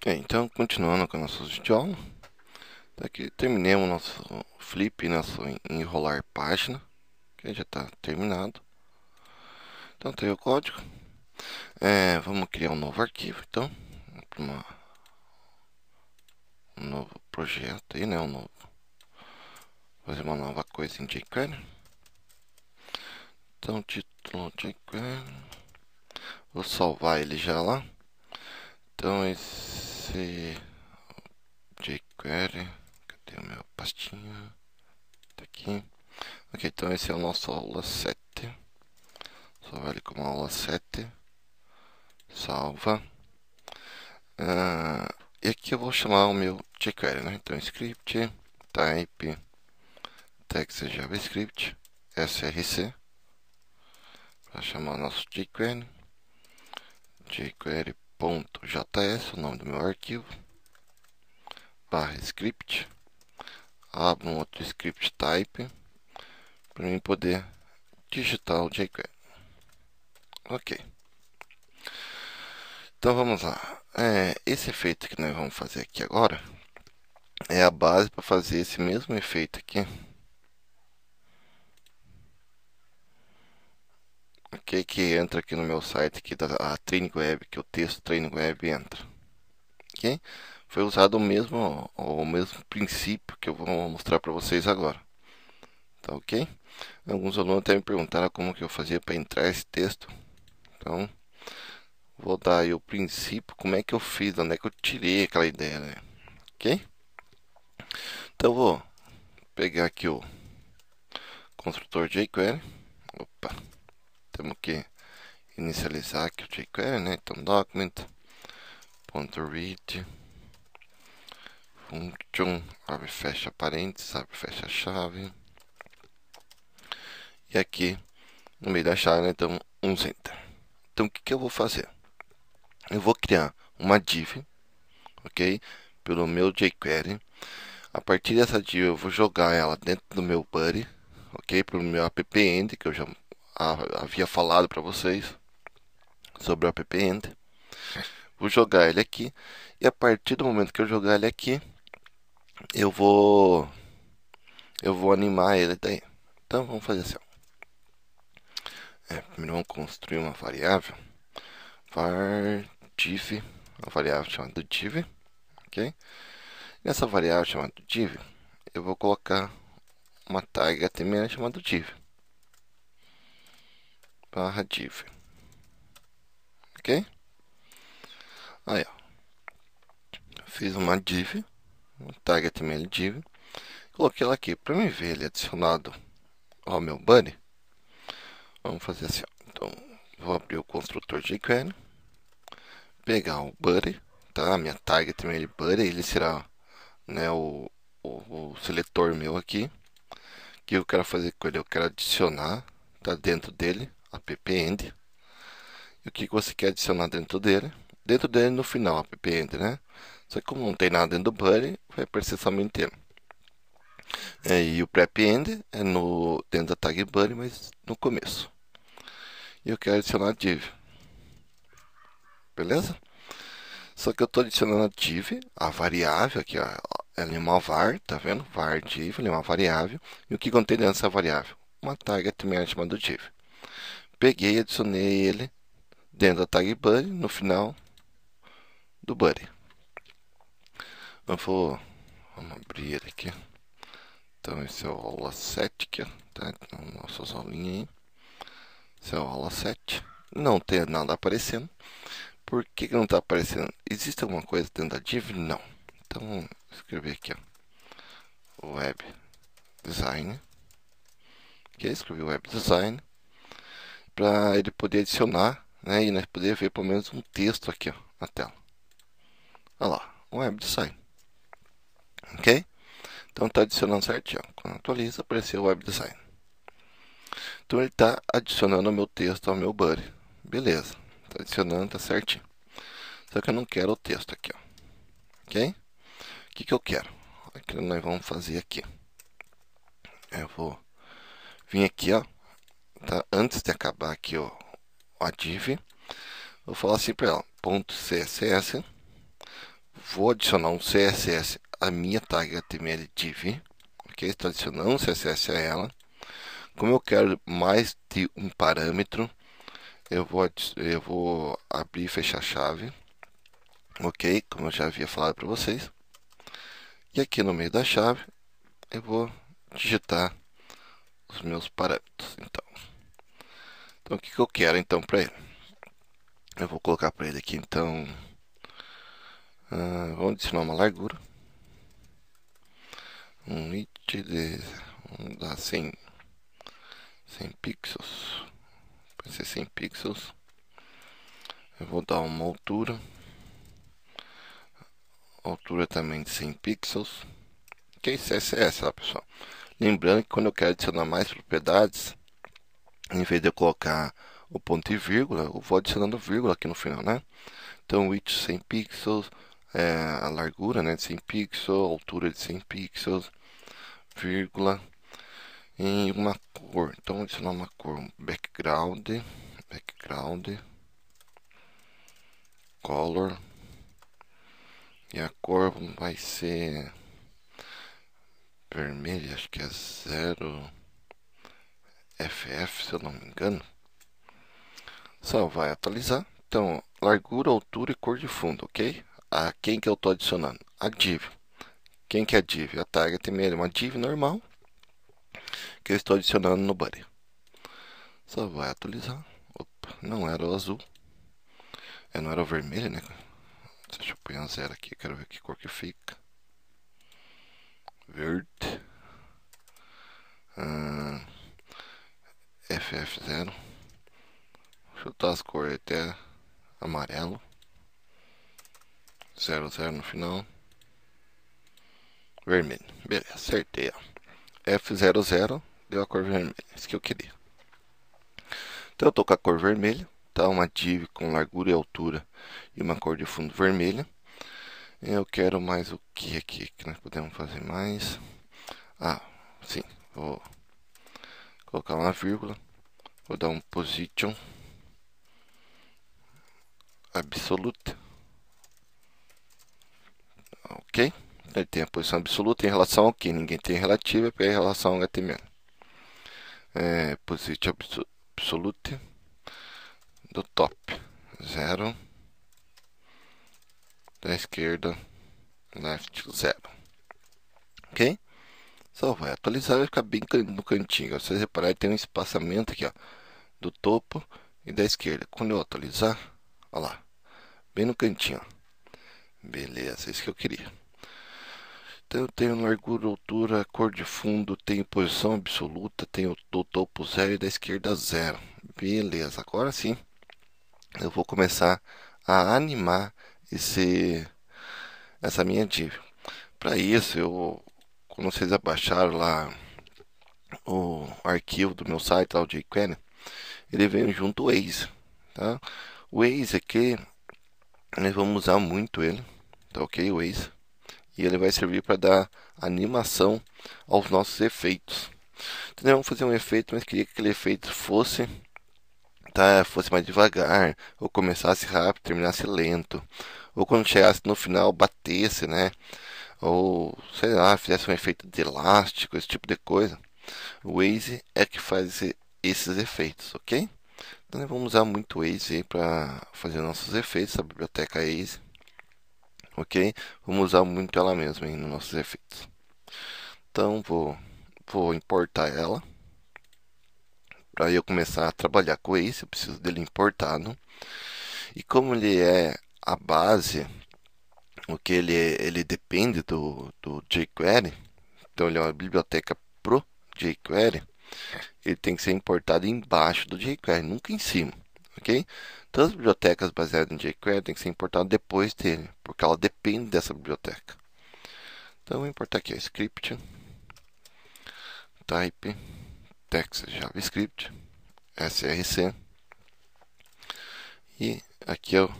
Okay, é, então, continuando com nossos nosso videoaula, tá aqui o nosso flip, né, nosso enrolar página, que já está terminado. Então, tem o código. É, vamos criar um novo arquivo, então, uma, um novo projeto aí, né, um novo, fazer uma nova coisa em jQuery. Então, título jQuery, vou salvar ele já lá. Então, esse esse jQuery. Cadê o meu pastinha? Tá aqui. Ok, então esse é o nosso aula 7. Só vale como aula 7. Salva. Uh, e aqui eu vou chamar o meu jQuery, né? Então, script, type, text JavaScript, src. Para chamar o nosso jQuery. jQuery .js, o nome do meu arquivo, barra script, abro um outro script type, para mim poder digitar o jQuery. Ok. Então vamos lá. É, esse efeito que nós vamos fazer aqui agora é a base para fazer esse mesmo efeito aqui que que entra aqui no meu site aqui da a Training Web, que o texto Training Web entra. ok? Foi usado o mesmo o mesmo princípio que eu vou mostrar para vocês agora. Tá OK? Alguns alunos até me perguntaram como que eu fazia para entrar esse texto. Então, vou dar aí o princípio, como é que eu fiz, onde é que eu tirei aquela ideia, né? OK? Então, vou pegar aqui o construtor jQuery. Opa, temos que inicializar aqui o jQuery, é, né? Então document.read function, abre fecha parênteses, abre fecha chave. E aqui no meio da chave, né? então um center. Então o que, que eu vou fazer? Eu vou criar uma div, ok? Pelo meu jQuery. A partir dessa div eu vou jogar ela dentro do meu buddy, ok? Pelo meu app end que eu já havia falado para vocês sobre o app End. Vou jogar ele aqui e a partir do momento que eu jogar ele aqui, eu vou eu vou animar ele daí. Então vamos fazer assim. É, primeiro vamos construir uma variável var div, uma variável chamada div, ok? Nessa variável chamada div, eu vou colocar uma tag HTML chamada div barra div. Ok? Aí, ó. Fiz uma div, um tag HTML div. Coloquei ela aqui para me ver ele adicionado ao meu bunny. Vamos fazer assim, ó. Então, vou abrir o construtor de jQuery. Pegar o bunny, tá? A minha tag HTML bunny, ele será né, o, o, o seletor meu aqui que eu quero fazer com ele? Eu quero adicionar, tá dentro dele, append. E o que você quer adicionar dentro dele? Dentro dele no final, append, né? Só que como não tem nada dentro do body, vai aparecer somente ele. É, e o prep-end é no, dentro da tag body, mas no começo. E eu quero adicionar div. Beleza? Só que eu estou adicionando a div, a variável aqui, ó, ela é uma var, tá vendo? var div, ela é uma variável. E o que contém dentro dessa variável? Uma tag HTML chamada div peguei e adicionei ele dentro da tag buddy no final do buddy. Eu vou vamos abrir ele aqui. Então esse é o aula 7 aqui, tá? Então, nossas aulinhas aí. Esse é o aula 7. Não tem nada aparecendo. Por que, que não está aparecendo? Existe alguma coisa dentro da div? Não. Então vamos escrever aqui, ó. Web design. Que escrevi web design para ele poder adicionar né, e nós poder ver pelo menos um texto aqui ó, na tela. Olha lá, o web design. Ok? Então está adicionando certinho. Quando atualiza, apareceu o web design. Então ele está adicionando o meu texto ao meu body. Beleza, está adicionando, está certinho. Só que eu não quero o texto aqui. Ó. Ok? O que, que eu quero? O que nós vamos fazer aqui? Eu vou vir aqui, ó tá? Antes de acabar aqui ó, a div, vou falar assim para ela, ponto .css, vou adicionar um CSS à minha tag HTML div, ok? Estou adicionando um CSS a ela. Como eu quero mais de um parâmetro, eu vou, eu vou abrir e fechar a chave, ok? Como eu já havia falado para vocês. E aqui no meio da chave, eu vou digitar os meus parâmetros. Então, então o que, que eu quero então para ele? Eu vou colocar para ele aqui então. Uh, vamos adicionar uma largura. Um width, de. Vamos dar 100, 100 pixels. Vai ser 100 pixels. Eu vou dar uma altura. Altura também de 100 pixels. Que é CSS, lá pessoal. Lembrando que quando eu quero adicionar mais propriedades em vez de eu colocar o ponto e vírgula, eu vou adicionando vírgula aqui no final, né? Então, width 100 pixels, é, a largura né, de 100 pixels, a altura de 100 pixels, vírgula, e uma cor. Então, vou adicionar uma cor, background, background, color, e a cor vai ser vermelha, acho que é zero FF, se eu não me engano. Só vai atualizar. Então, largura, altura e cor de fundo, ok? A quem que eu estou adicionando? A div. Quem que é a div? A tag tem é uma div normal que eu estou adicionando no body Só vai atualizar. Opa, não era o azul. É, não era o vermelho, né? Deixa eu pôr um zero aqui, quero ver que cor que fica. Verde. Ah, FF0. Chutar as cores até amarelo. 00 no final. Vermelho. Beleza, acertei. F00 deu a cor vermelha. Isso que eu queria. Então eu tô com a cor vermelha. Tá uma div com largura e altura e uma cor de fundo vermelha. Eu quero mais o que aqui? Que nós podemos fazer mais? Ah, sim. Vou colocar uma vírgula, vou dar um position absolute. Ok? Ele tem a posição absoluta em relação ao que? Ninguém tem relativa, porque é em relação ao HTML. É, position absolute do top. zero da esquerda, left zero Ok? Só vai atualizar e ficar bem no cantinho. Se vocês repararem, tem um espaçamento aqui, ó, do topo e da esquerda. Quando eu atualizar, ó lá, bem no cantinho. Beleza, é isso que eu queria. Então eu tenho largura, altura, cor de fundo, tenho posição absoluta, tenho do topo zero e da esquerda zero. Beleza, agora sim eu vou começar a animar esse, essa minha div. Para isso eu quando vocês abaixaram lá o arquivo do meu site, o jQuery, ele vem junto o Waze, tá? O Waze aqui, nós vamos usar muito ele, tá ok? O Waze. E ele vai servir para dar animação aos nossos efeitos. Então, vamos fazer um efeito, mas queria que aquele efeito fosse tá, fosse mais devagar, ou começasse rápido, terminasse lento, ou quando chegasse no final batesse, né? ou sei lá, fizesse um efeito de elástico, esse tipo de coisa. O Waze é que faz esses efeitos, ok? Então vamos usar muito Waze para fazer nossos efeitos, a biblioteca Waze, ok? Vamos usar muito ela mesma hein, nos nossos efeitos. Então vou, vou importar ela. Para eu começar a trabalhar com o eu preciso dele importado. E como ele é a base o que ele, ele depende do, do jQuery, então ele é uma biblioteca pro jQuery, ele tem que ser importado embaixo do jQuery, nunca em cima, ok? Todas as bibliotecas baseadas em jQuery tem que ser importadas depois dele, porque ela depende dessa biblioteca. Então vou importar aqui a script, type, text JavaScript, src, e aqui é o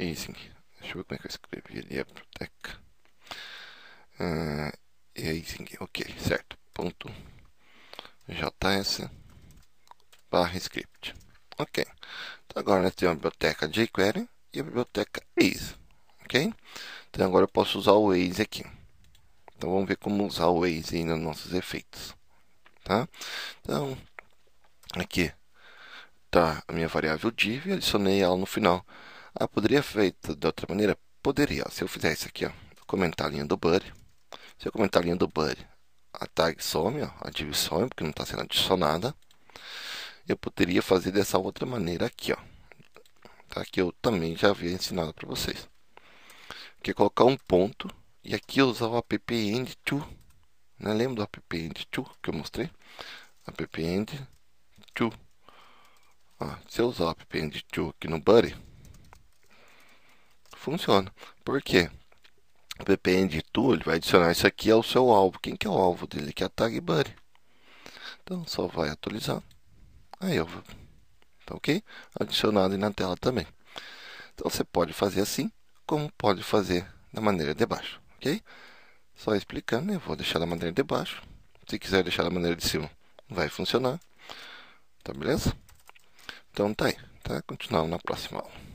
async deixa eu ver como é que eu escrevi ali a biblioteca. Ah, e aí sim, ok, certo. Ponto JS barra script. Ok. Então agora nós temos a biblioteca jQuery e a biblioteca Waze. Ok? Então agora eu posso usar o Waze aqui. Então vamos ver como usar o Waze aí nos nossos efeitos. Tá? Então, aqui tá a minha variável div e adicionei ela no final ah, poderia feito de outra maneira? Poderia. Ó. Se eu fizer isso aqui, ó, comentar a linha do buddy. Se eu comentar a linha do buddy, a tag some, ó, a div some, porque não está sendo adicionada. Eu poderia fazer dessa outra maneira aqui, ó. Tá? Que eu também já havia ensinado para vocês. Que é colocar um ponto e aqui usar o append2. Né? Lembra do append2 que eu mostrei? append2. Ó, se eu usar o append2 aqui no buddy funciona. Por quê? O VPN de tu, ele vai adicionar isso aqui ao seu alvo. Quem que é o alvo dele? Que é a tag buddy. Então, só vai atualizar. Aí, vou... Tá ok? Adicionado aí na tela também. Então, você pode fazer assim, como pode fazer da maneira de baixo, ok? Só explicando, eu vou deixar da maneira de baixo. Se quiser deixar da maneira de cima, vai funcionar. Tá beleza? Então, tá aí. Tá? Continuamos na próxima aula.